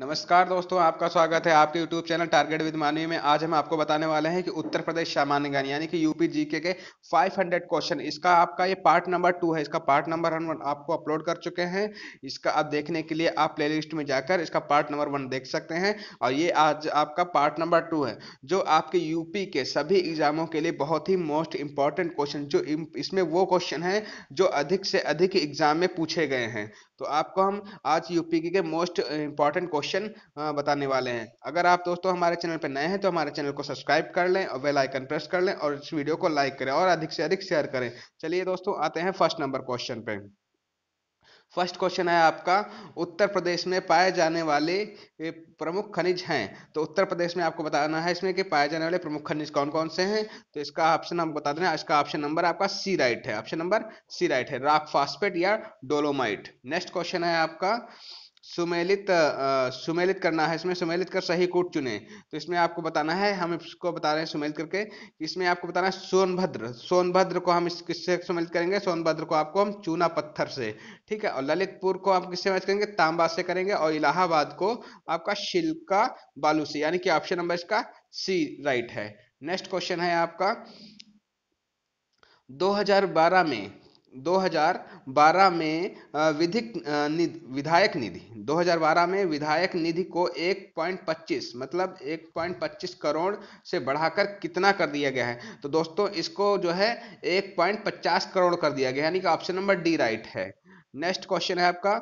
नमस्कार दोस्तों आपका स्वागत है आपके यूट्यूब चैनल टारगेट विद मानवी में आज हम आपको बताने वाले हैं कि उत्तर प्रदेश सामान्य ज्ञान यानी कि यूपी जीके के 500 क्वेश्चन इसका आपका ये पार्ट नंबर टू है इसका पार्ट नंबर हम आपको अपलोड कर चुके हैं इसका आप देखने के लिए आप प्लेलिस्ट में जाकर इसका पार्ट नंबर वन देख सकते हैं और ये आज आपका पार्ट नंबर टू है जो आपके यूपी के सभी एग्जामों के लिए बहुत ही मोस्ट इंपॉर्टेंट क्वेश्चन जो इसमें वो क्वेश्चन है जो अधिक से अधिक एग्जाम में पूछे गए हैं तो आपको हम आज यूपी के मोस्ट इंपॉर्टेंट क्वेश्चन बताने वाले हैं अगर आप दोस्तों हमारे चैनल पर नए हैं तो हमारे चैनल को सब्सक्राइब कर लें और आइकन प्रेस कर लें और इस वीडियो को लाइक करें और अधिक से अधिक शेयर करें चलिए दोस्तों आते हैं फर्स्ट नंबर क्वेश्चन पे फर्स्ट क्वेश्चन है आपका उत्तर प्रदेश में पाए जाने वाले प्रमुख खनिज हैं तो उत्तर प्रदेश में आपको बताना है इसमें कि पाए जाने वाले प्रमुख खनिज कौन कौन से हैं तो इसका ऑप्शन हम बता देना इसका ऑप्शन नंबर आपका सी राइट है ऑप्शन नंबर सी राइट है राक फॉस्फेट या डोलोमाइट नेक्स्ट क्वेश्चन है आपका सुमेलित सुमेलित करना है इसमें सुमेलित कर सही कोट चुने तो इसमें आपको बताना है हम इसको बता रहे हैं सुमेलित करके इसमें आपको बताना है सोनभद्र सोनभद्र को हम इस किससे सुमेलित करेंगे सोनभद्र को आपको हम चूना पत्थर से ठीक है और ललितपुर को आप किससे मैच करेंगे तांबा से करेंगे और इलाहाबाद को आपका शिल्का बालू से यानी कि ऑप्शन नंबर इसका सी राइट है नेक्स्ट क्वेश्चन है आपका 2012 में 2012 में विधिक निधि विधायक निधि 2012 में विधायक निधि को 1.25 मतलब 1.25 करोड़ से बढ़ाकर कितना कर दिया गया है तो दोस्तों इसको जो है 1.50 करोड़ कर दिया गया यानी कि ऑप्शन नंबर डी राइट है नेक्स्ट क्वेश्चन है आपका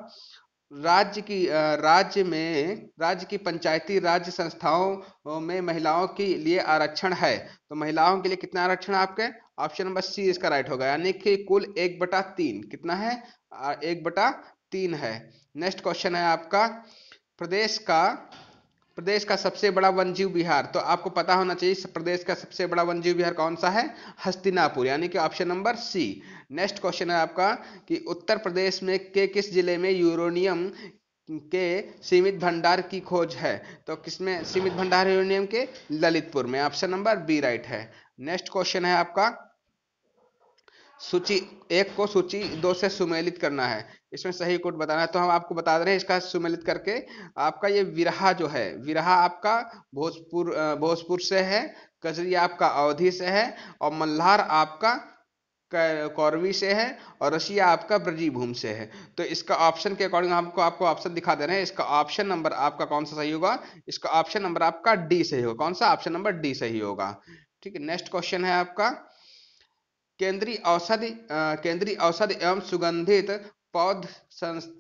राज्य की राज्य में राज्य की पंचायती राज संस्थाओं में महिलाओं के लिए आरक्षण है तो महिलाओं के लिए कितना आरक्षण है आपके ऑप्शन नंबर सी इसका राइट होगा यानी कि कुल एक बटा तीन कितना है एक बटा तीन है नेक्स्ट क्वेश्चन है आपका प्रदेश का प्रदेश का सबसे बड़ा वनजीव विहार तो आपको पता होना चाहिए प्रदेश का सबसे बड़ा वनजीव विहार कौन सा है हस्तिनापुर यानी कि option number C next question है आपका कि उत्तर प्रदेश में के किस जिले में यूरोनियम के सीमित भंडार की खोज है तो किसमें सीमित भंडार यूरोनियम के ललितपुर में ऑप्शन नंबर बी राइट है नेक्स्ट क्वेश्चन है आपका सूची एक को सूची दो से सुमेलित करना है इसमें सही कोट बताना है तो हम आपको बता रहे हैं इसका सुमेलित करके आपका ये विरहा जो है विरहा आपका भोजपुर भोजपुर से है कजरिया आपका अवधि से है और मल्हार आपका कौरवी से है और रशिया आपका ब्रजीभूम से है तो इसका ऑप्शन के अकॉर्डिंग हमको आपको ऑप्शन दिखा दे रहे हैं इसका ऑप्शन नंबर आपका कौन सा सही होगा इसका ऑप्शन नंबर आपका डी सही होगा कौन सा ऑप्शन नंबर डी सही होगा ठीक है नेक्स्ट क्वेश्चन है आपका केंद्रीय औषधि केंद्रीय औषधि एवं सुगंधित पौध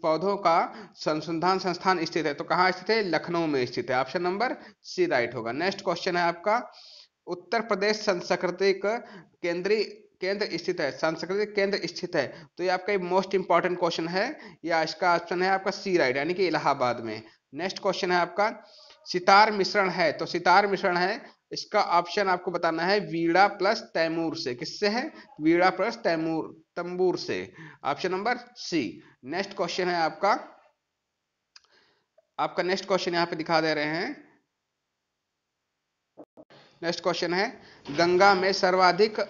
पौधों का संशोधन संस्थान स्थित है तो कहाँ स्थित है लखनऊ में स्थित है ऑप्शन नंबर सी राइट होगा नेक्स्ट क्वेश्चन है आपका उत्तर प्रदेश सांस्कृतिक केंद्रीय केंद्र स्थित है सांस्कृतिक केंद्र स्थित है तो ये आपका मोस्ट इंपॉर्टेंट क्वेश्चन है या इसका ऑप्शन है आपका सी राइट यानी कि इलाहाबाद में नेक्स्ट क्वेश्चन है आपका सितार मिश्रण है तो सितार मिश्रण है इसका ऑप्शन आपको बताना है वीड़ा प्लस तैमूर से किससे है वीड़ा प्लस तैमूर तंबूर से option number C next question है आपका आपका नेक्स्ट क्वेश्चन यहाँ पे दिखा दे रहे हैं नेक्स्ट क्वेश्चन है गंगा में सर्वाधिक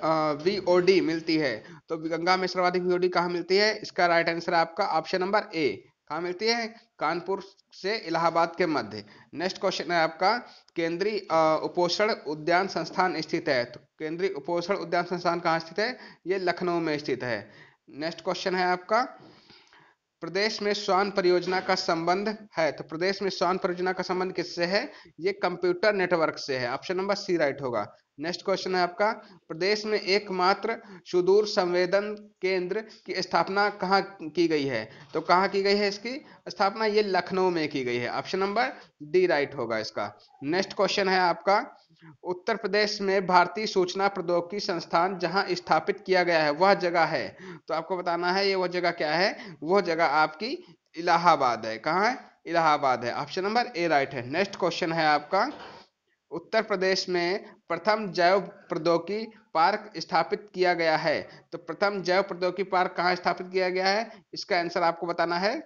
वीओडी मिलती है तो गंगा में सर्वाधिक वीओडी कहा मिलती है इसका राइट आंसर आपका ऑप्शन नंबर ए कहाँ मिलती है कानपुर से इलाहाबाद के मध्य नेक्स्ट क्वेश्चन है आपका केंद्रीय उपोषण उद्यान संस्थान स्थित है तो केंद्रीय उपोषण उद्यान संस्थान कहाँ स्थित है ये लखनऊ में स्थित है नेक्स्ट क्वेश्चन है आपका प्रदेश में स्वान परियोजना का संबंध है तो प्रदेश में स्वान परियोजना का संबंध किससे है ये कंप्यूटर नेटवर्क से है ऑप्शन नंबर सी राइट होगा नेक्स्ट क्वेश्चन है आपका प्रदेश में एकमात्र सुदूर संवेदन केंद्र की स्थापना कहाँ की गई है तो कहाँ की गई है इसकी स्थापना ये लखनऊ में की गई है ऑप्शन नंबर डी राइट होगा इसका नेक्स्ट क्वेश्चन है आपका उत्तर प्रदेश में भारतीय सूचना प्रौद्योगिकी संस्थान जहां स्थापित किया गया है वह जगह है तो आपको बताना है ये वह जगह क्या है वह जगह आपकी इलाहाबाद है कहाँ है इलाहाबाद है ऑप्शन नंबर ए राइट है नेक्स्ट क्वेश्चन है आपका उत्तर प्रदेश में प्रथम जैव प्रौद्योगिकी पार्क स्थापित किया गया है तो प्रथम जैव प्रौद्योगिकी पार्क कहाँ स्थापित किया गया है इसका आंसर आपको बताना है